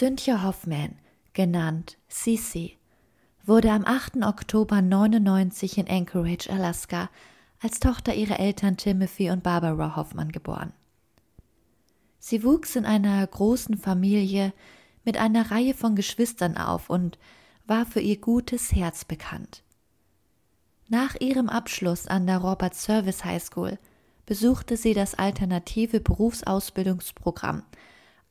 Cynthia Hoffman, genannt Sisi, wurde am 8. Oktober 99 in Anchorage, Alaska, als Tochter ihrer Eltern Timothy und Barbara Hoffman geboren. Sie wuchs in einer großen Familie mit einer Reihe von Geschwistern auf und war für ihr gutes Herz bekannt. Nach ihrem Abschluss an der Robert Service High School besuchte sie das alternative Berufsausbildungsprogramm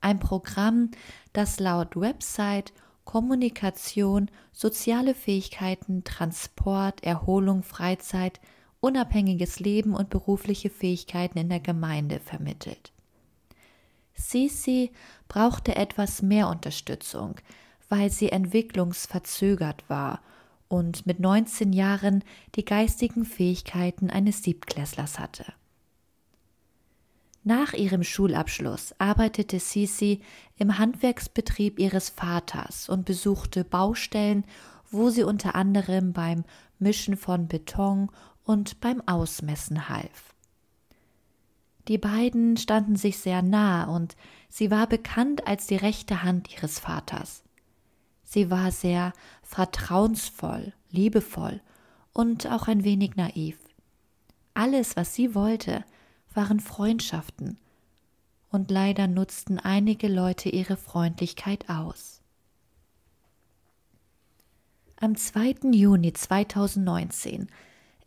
ein Programm, das laut Website Kommunikation, soziale Fähigkeiten, Transport, Erholung, Freizeit, unabhängiges Leben und berufliche Fähigkeiten in der Gemeinde vermittelt. Sisi brauchte etwas mehr Unterstützung, weil sie entwicklungsverzögert war und mit 19 Jahren die geistigen Fähigkeiten eines Siebtklässlers hatte. Nach ihrem Schulabschluss arbeitete Sisi im Handwerksbetrieb ihres Vaters und besuchte Baustellen, wo sie unter anderem beim Mischen von Beton und beim Ausmessen half. Die beiden standen sich sehr nah und sie war bekannt als die rechte Hand ihres Vaters. Sie war sehr vertrauensvoll, liebevoll und auch ein wenig naiv. Alles, was sie wollte, waren Freundschaften, und leider nutzten einige Leute ihre Freundlichkeit aus. Am 2. Juni 2019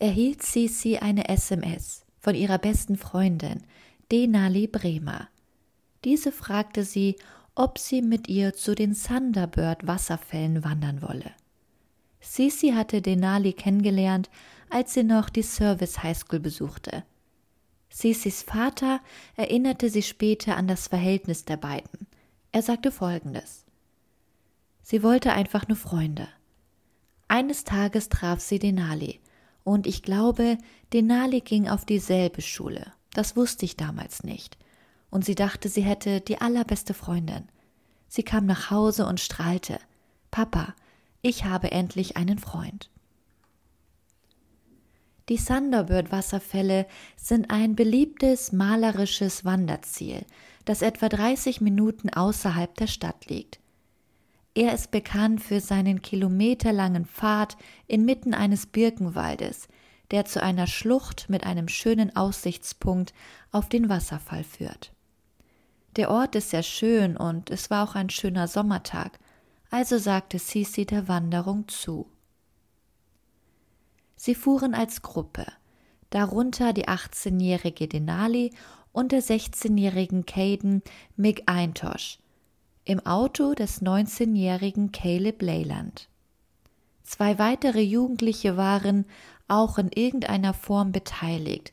erhielt Cici eine SMS von ihrer besten Freundin, Denali Bremer. Diese fragte sie, ob sie mit ihr zu den Thunderbird Wasserfällen wandern wolle. Sisi hatte Denali kennengelernt, als sie noch die Service High School besuchte. Sisis Vater erinnerte sie später an das Verhältnis der beiden. Er sagte folgendes. Sie wollte einfach nur Freunde. Eines Tages traf sie Denali, und ich glaube, Denali ging auf dieselbe Schule. Das wusste ich damals nicht. Und sie dachte, sie hätte die allerbeste Freundin. Sie kam nach Hause und strahlte. Papa, ich habe endlich einen Freund. Die Thunderbird-Wasserfälle sind ein beliebtes malerisches Wanderziel, das etwa 30 Minuten außerhalb der Stadt liegt. Er ist bekannt für seinen kilometerlangen Pfad inmitten eines Birkenwaldes, der zu einer Schlucht mit einem schönen Aussichtspunkt auf den Wasserfall führt. Der Ort ist sehr schön und es war auch ein schöner Sommertag, also sagte Sisi der Wanderung zu. Sie fuhren als Gruppe, darunter die 18-jährige Denali und der 16-jährigen Caden McIntosh, im Auto des 19-jährigen Caleb Leyland. Zwei weitere Jugendliche waren auch in irgendeiner Form beteiligt,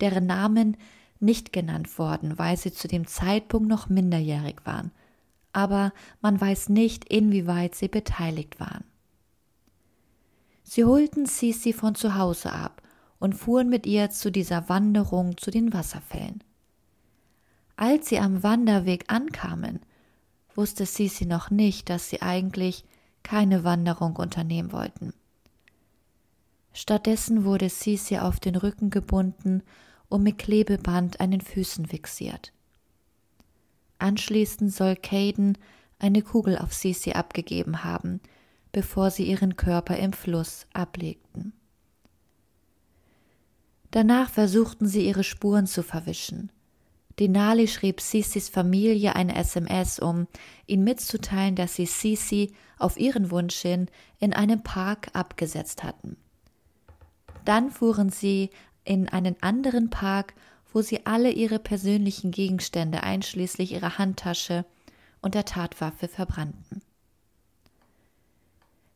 deren Namen nicht genannt wurden, weil sie zu dem Zeitpunkt noch minderjährig waren. Aber man weiß nicht, inwieweit sie beteiligt waren. Sie holten Sisi von zu Hause ab und fuhren mit ihr zu dieser Wanderung zu den Wasserfällen. Als sie am Wanderweg ankamen, wusste Sisi noch nicht, dass sie eigentlich keine Wanderung unternehmen wollten. Stattdessen wurde Sisi auf den Rücken gebunden und mit Klebeband an den Füßen fixiert. Anschließend soll Caden eine Kugel auf Sisi abgegeben haben – bevor sie ihren Körper im Fluss ablegten. Danach versuchten sie ihre Spuren zu verwischen. Denali schrieb Sissis Familie eine SMS, um ihnen mitzuteilen, dass sie Sisi auf ihren Wunsch hin in einem Park abgesetzt hatten. Dann fuhren sie in einen anderen Park, wo sie alle ihre persönlichen Gegenstände einschließlich ihrer Handtasche und der Tatwaffe verbrannten.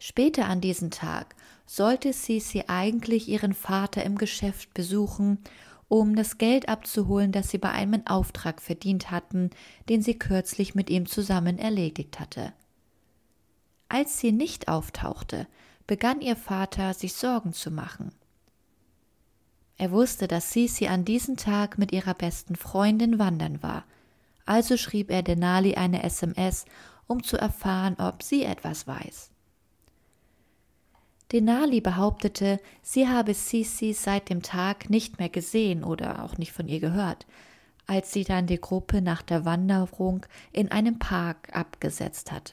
Später an diesem Tag sollte Sisi eigentlich ihren Vater im Geschäft besuchen, um das Geld abzuholen, das sie bei einem Auftrag verdient hatten, den sie kürzlich mit ihm zusammen erledigt hatte. Als sie nicht auftauchte, begann ihr Vater sich Sorgen zu machen. Er wusste, dass Sisi an diesem Tag mit ihrer besten Freundin wandern war, also schrieb er Denali eine SMS, um zu erfahren, ob sie etwas weiß. Denali behauptete, sie habe Sisi seit dem Tag nicht mehr gesehen oder auch nicht von ihr gehört, als sie dann die Gruppe nach der Wanderung in einem Park abgesetzt hatte.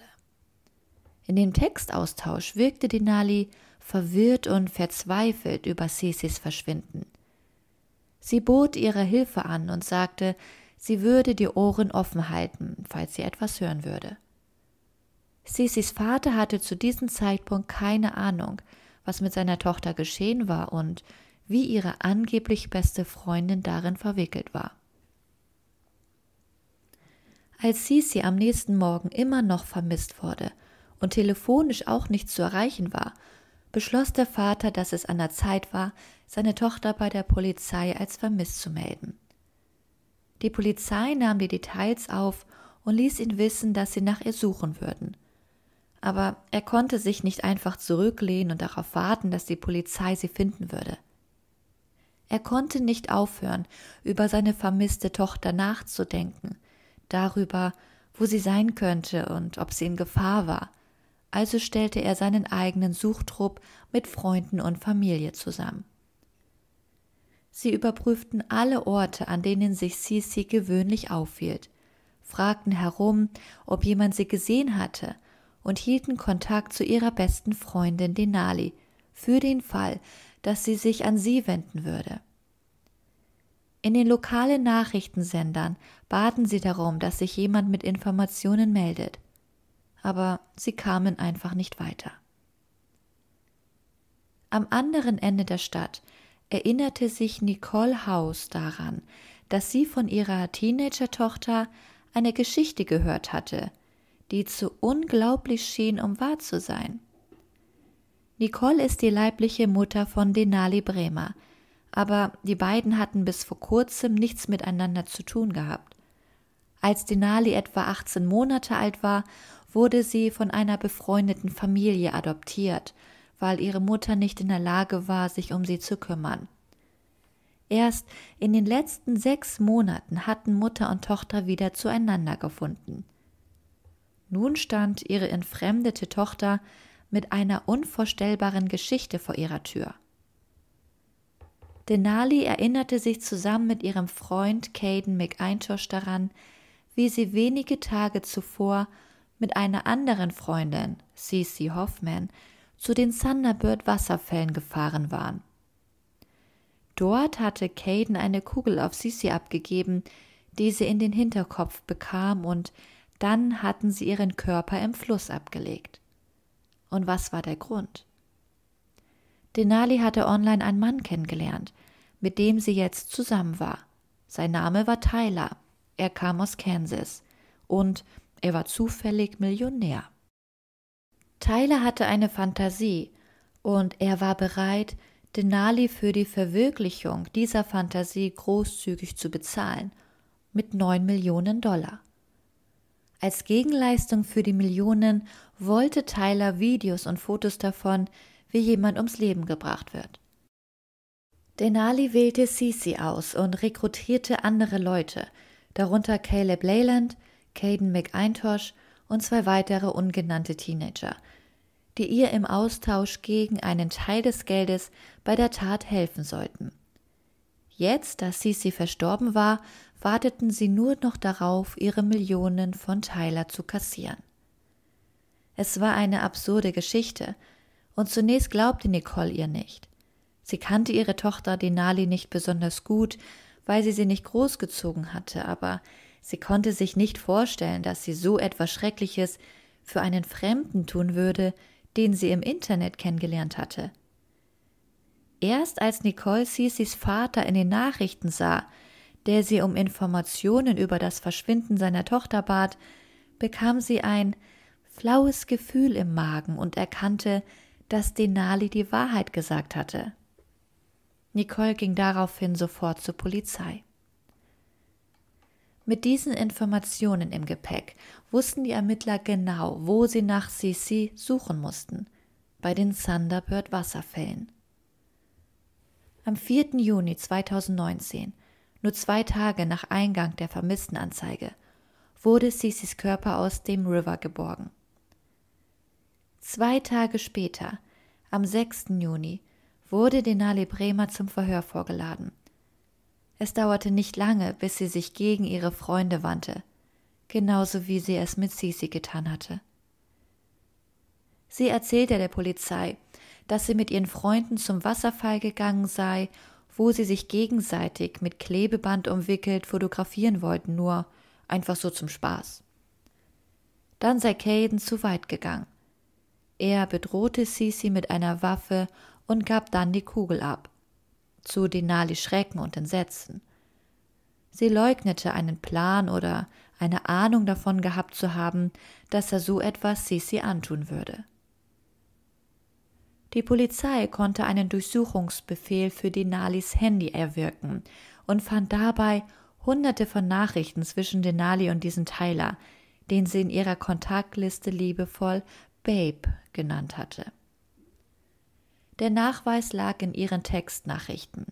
In dem Textaustausch wirkte Denali verwirrt und verzweifelt über Sisis Verschwinden. Sie bot ihre Hilfe an und sagte, sie würde die Ohren offen halten, falls sie etwas hören würde. Sisis Vater hatte zu diesem Zeitpunkt keine Ahnung, was mit seiner Tochter geschehen war und wie ihre angeblich beste Freundin darin verwickelt war. Als Sisi am nächsten Morgen immer noch vermisst wurde und telefonisch auch nicht zu erreichen war, beschloss der Vater, dass es an der Zeit war, seine Tochter bei der Polizei als vermisst zu melden. Die Polizei nahm die Details auf und ließ ihn wissen, dass sie nach ihr suchen würden – aber er konnte sich nicht einfach zurücklehnen und darauf warten, dass die Polizei sie finden würde. Er konnte nicht aufhören, über seine vermisste Tochter nachzudenken, darüber, wo sie sein könnte und ob sie in Gefahr war. Also stellte er seinen eigenen Suchtrupp mit Freunden und Familie zusammen. Sie überprüften alle Orte, an denen sich Sisi gewöhnlich aufhielt, fragten herum, ob jemand sie gesehen hatte – und hielten Kontakt zu ihrer besten Freundin Denali für den Fall, dass sie sich an sie wenden würde. In den lokalen Nachrichtensendern baten sie darum, dass sich jemand mit Informationen meldet, aber sie kamen einfach nicht weiter. Am anderen Ende der Stadt erinnerte sich Nicole House daran, dass sie von ihrer Teenagertochter eine Geschichte gehört hatte, die zu unglaublich schien, um wahr zu sein. Nicole ist die leibliche Mutter von Denali Bremer, aber die beiden hatten bis vor kurzem nichts miteinander zu tun gehabt. Als Denali etwa 18 Monate alt war, wurde sie von einer befreundeten Familie adoptiert, weil ihre Mutter nicht in der Lage war, sich um sie zu kümmern. Erst in den letzten sechs Monaten hatten Mutter und Tochter wieder zueinander gefunden. Nun stand ihre entfremdete Tochter mit einer unvorstellbaren Geschichte vor ihrer Tür. Denali erinnerte sich zusammen mit ihrem Freund Caden McIntosh daran, wie sie wenige Tage zuvor mit einer anderen Freundin, Cece Hoffman, zu den Thunderbird Wasserfällen gefahren waren. Dort hatte Caden eine Kugel auf Cece abgegeben, die sie in den Hinterkopf bekam und dann hatten sie ihren Körper im Fluss abgelegt. Und was war der Grund? Denali hatte online einen Mann kennengelernt, mit dem sie jetzt zusammen war. Sein Name war Tyler, er kam aus Kansas und er war zufällig Millionär. Tyler hatte eine Fantasie und er war bereit, Denali für die Verwirklichung dieser Fantasie großzügig zu bezahlen, mit neun Millionen Dollar. Als Gegenleistung für die Millionen wollte Tyler Videos und Fotos davon, wie jemand ums Leben gebracht wird. Denali wählte Sisi aus und rekrutierte andere Leute, darunter Caleb Leyland, Caden McIntosh und zwei weitere ungenannte Teenager, die ihr im Austausch gegen einen Teil des Geldes bei der Tat helfen sollten. Jetzt, da Sisi verstorben war, warteten sie nur noch darauf, ihre Millionen von Tyler zu kassieren. Es war eine absurde Geschichte, und zunächst glaubte Nicole ihr nicht. Sie kannte ihre Tochter Denali nicht besonders gut, weil sie sie nicht großgezogen hatte, aber sie konnte sich nicht vorstellen, dass sie so etwas Schreckliches für einen Fremden tun würde, den sie im Internet kennengelernt hatte. Erst als Nicole Sisis Vater in den Nachrichten sah, der sie um Informationen über das Verschwinden seiner Tochter bat, bekam sie ein flaues Gefühl im Magen und erkannte, dass Denali die Wahrheit gesagt hatte. Nicole ging daraufhin sofort zur Polizei. Mit diesen Informationen im Gepäck wussten die Ermittler genau, wo sie nach Sisi suchen mussten, bei den Thunderbird Wasserfällen. Am 4. Juni 2019 nur zwei Tage nach Eingang der Vermisstenanzeige wurde Sisis Körper aus dem River geborgen. Zwei Tage später, am 6. Juni, wurde Denali Bremer zum Verhör vorgeladen. Es dauerte nicht lange, bis sie sich gegen ihre Freunde wandte, genauso wie sie es mit Sisi getan hatte. Sie erzählte der Polizei, dass sie mit ihren Freunden zum Wasserfall gegangen sei wo sie sich gegenseitig mit Klebeband umwickelt fotografieren wollten, nur einfach so zum Spaß. Dann sei Caden zu weit gegangen. Er bedrohte Sisi mit einer Waffe und gab dann die Kugel ab. Zu Denali Schrecken und Entsetzen. Sie leugnete einen Plan oder eine Ahnung davon gehabt zu haben, dass er so etwas Sisi antun würde. Die Polizei konnte einen Durchsuchungsbefehl für Denalis Handy erwirken und fand dabei hunderte von Nachrichten zwischen Denali und diesem Tyler, den sie in ihrer Kontaktliste liebevoll Babe genannt hatte. Der Nachweis lag in ihren Textnachrichten.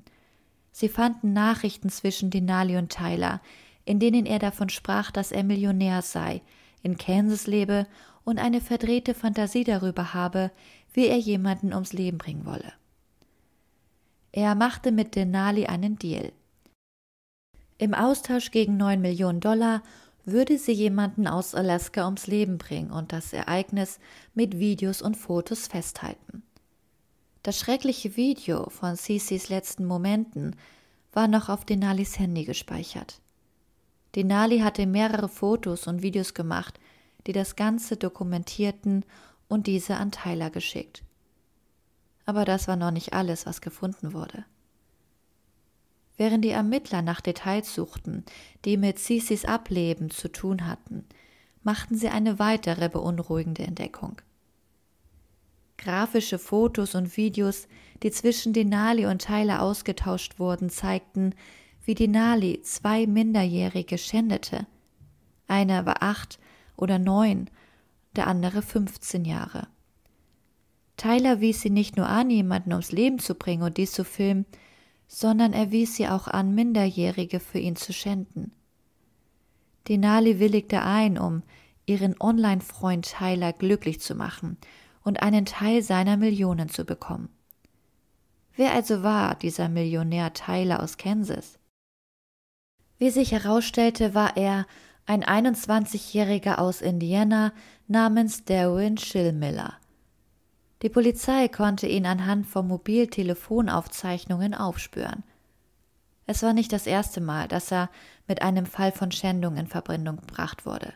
Sie fanden Nachrichten zwischen Denali und Tyler, in denen er davon sprach, dass er Millionär sei, in Kansas lebe und eine verdrehte Fantasie darüber habe, wie er jemanden ums Leben bringen wolle. Er machte mit Denali einen Deal. Im Austausch gegen 9 Millionen Dollar würde sie jemanden aus Alaska ums Leben bringen und das Ereignis mit Videos und Fotos festhalten. Das schreckliche Video von Sisis letzten Momenten war noch auf Denalis Handy gespeichert. Denali hatte mehrere Fotos und Videos gemacht, die das Ganze dokumentierten und diese an Tyler geschickt. Aber das war noch nicht alles, was gefunden wurde. Während die Ermittler nach Details suchten, die mit Sisis Ableben zu tun hatten, machten sie eine weitere beunruhigende Entdeckung. Grafische Fotos und Videos, die zwischen Denali und Tyler ausgetauscht wurden, zeigten, wie Denali zwei Minderjährige schändete. Einer war acht oder neun der andere 15 Jahre. Tyler wies sie nicht nur an, jemanden ums Leben zu bringen und dies zu filmen, sondern er wies sie auch an, Minderjährige für ihn zu schänden. Denali willigte ein, um ihren Online-Freund Tyler glücklich zu machen und einen Teil seiner Millionen zu bekommen. Wer also war dieser Millionär Tyler aus Kansas? Wie sich herausstellte, war er ein 21-Jähriger aus Indiana, namens Darwin Schillmiller. Die Polizei konnte ihn anhand von Mobiltelefonaufzeichnungen aufspüren. Es war nicht das erste Mal, dass er mit einem Fall von Schändung in Verbindung gebracht wurde.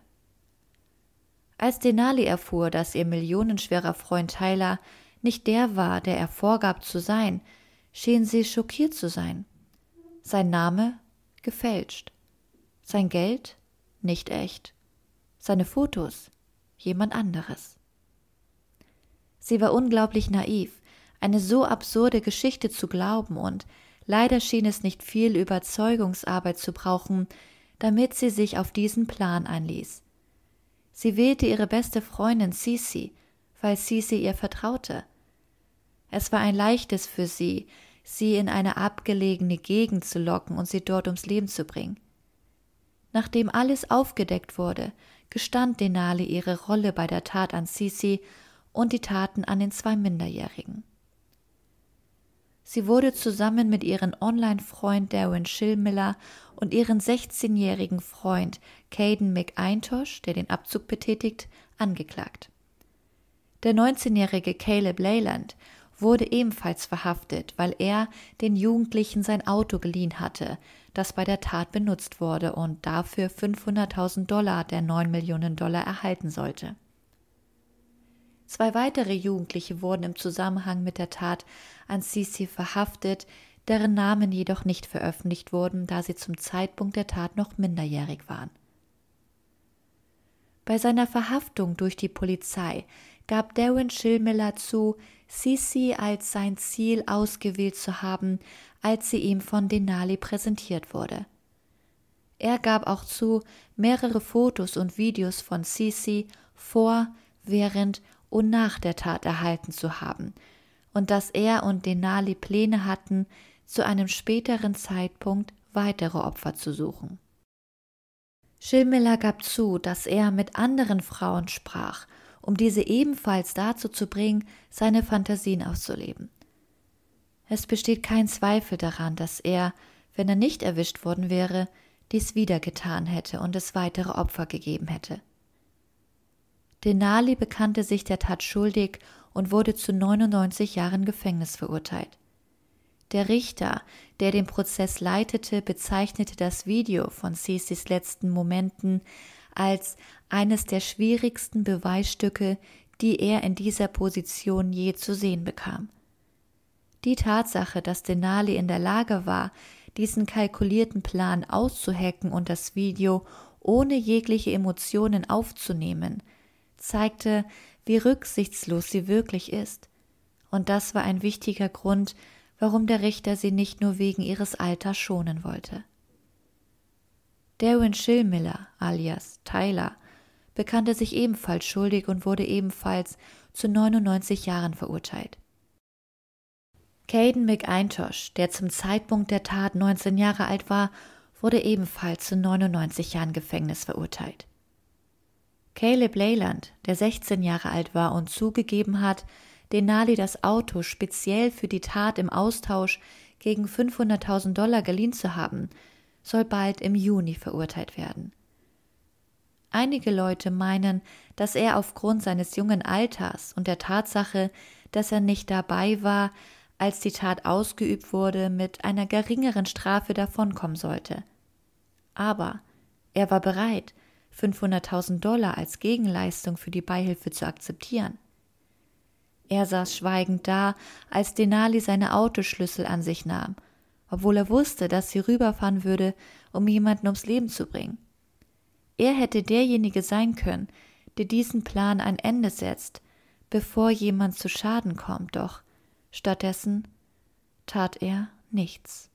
Als Denali erfuhr, dass ihr millionenschwerer Freund Tyler nicht der war, der er vorgab zu sein, schien sie schockiert zu sein. Sein Name gefälscht, sein Geld nicht echt, seine Fotos jemand anderes. Sie war unglaublich naiv, eine so absurde Geschichte zu glauben, und leider schien es nicht viel Überzeugungsarbeit zu brauchen, damit sie sich auf diesen Plan einließ. Sie wählte ihre beste Freundin Sisi, weil Sisi ihr vertraute. Es war ein leichtes für sie, sie in eine abgelegene Gegend zu locken und sie dort ums Leben zu bringen. Nachdem alles aufgedeckt wurde gestand Denali ihre Rolle bei der Tat an Sisi und die Taten an den zwei Minderjährigen. Sie wurde zusammen mit ihrem Online-Freund Darren Schillmiller und ihrem 16-jährigen Freund Caden McIntosh, der den Abzug betätigt, angeklagt. Der 19-jährige Caleb Leyland wurde ebenfalls verhaftet, weil er den Jugendlichen sein Auto geliehen hatte, das bei der Tat benutzt wurde und dafür 500.000 Dollar der 9 Millionen Dollar erhalten sollte. Zwei weitere Jugendliche wurden im Zusammenhang mit der Tat an Sisi verhaftet, deren Namen jedoch nicht veröffentlicht wurden, da sie zum Zeitpunkt der Tat noch minderjährig waren. Bei seiner Verhaftung durch die Polizei gab Darren Schillmiller zu, Sisi als sein Ziel ausgewählt zu haben, als sie ihm von Denali präsentiert wurde. Er gab auch zu, mehrere Fotos und Videos von Sisi vor, während und nach der Tat erhalten zu haben und dass er und Denali Pläne hatten, zu einem späteren Zeitpunkt weitere Opfer zu suchen. Schillmiller gab zu, dass er mit anderen Frauen sprach um diese ebenfalls dazu zu bringen, seine Fantasien auszuleben. Es besteht kein Zweifel daran, dass er, wenn er nicht erwischt worden wäre, dies wieder getan hätte und es weitere Opfer gegeben hätte. Denali bekannte sich der Tat schuldig und wurde zu 99 Jahren Gefängnis verurteilt. Der Richter, der den Prozess leitete, bezeichnete das Video von Cecis letzten Momenten als eines der schwierigsten Beweisstücke, die er in dieser Position je zu sehen bekam. Die Tatsache, dass Denali in der Lage war, diesen kalkulierten Plan auszuhacken und das Video ohne jegliche Emotionen aufzunehmen, zeigte, wie rücksichtslos sie wirklich ist. Und das war ein wichtiger Grund, warum der Richter sie nicht nur wegen ihres Alters schonen wollte. Darwin Schillmiller alias Tyler bekannte sich ebenfalls schuldig und wurde ebenfalls zu 99 Jahren verurteilt. Caden McIntosh, der zum Zeitpunkt der Tat 19 Jahre alt war, wurde ebenfalls zu 99 Jahren Gefängnis verurteilt. Caleb Leyland, der 16 Jahre alt war und zugegeben hat, den Nali das Auto speziell für die Tat im Austausch gegen 500.000 Dollar geliehen zu haben, soll bald im Juni verurteilt werden. Einige Leute meinen, dass er aufgrund seines jungen Alters und der Tatsache, dass er nicht dabei war, als die Tat ausgeübt wurde, mit einer geringeren Strafe davonkommen sollte. Aber er war bereit, 500.000 Dollar als Gegenleistung für die Beihilfe zu akzeptieren. Er saß schweigend da, als Denali seine Autoschlüssel an sich nahm – obwohl er wusste, dass sie rüberfahren würde, um jemanden ums Leben zu bringen. Er hätte derjenige sein können, der diesen Plan ein Ende setzt, bevor jemand zu Schaden kommt, doch stattdessen tat er nichts.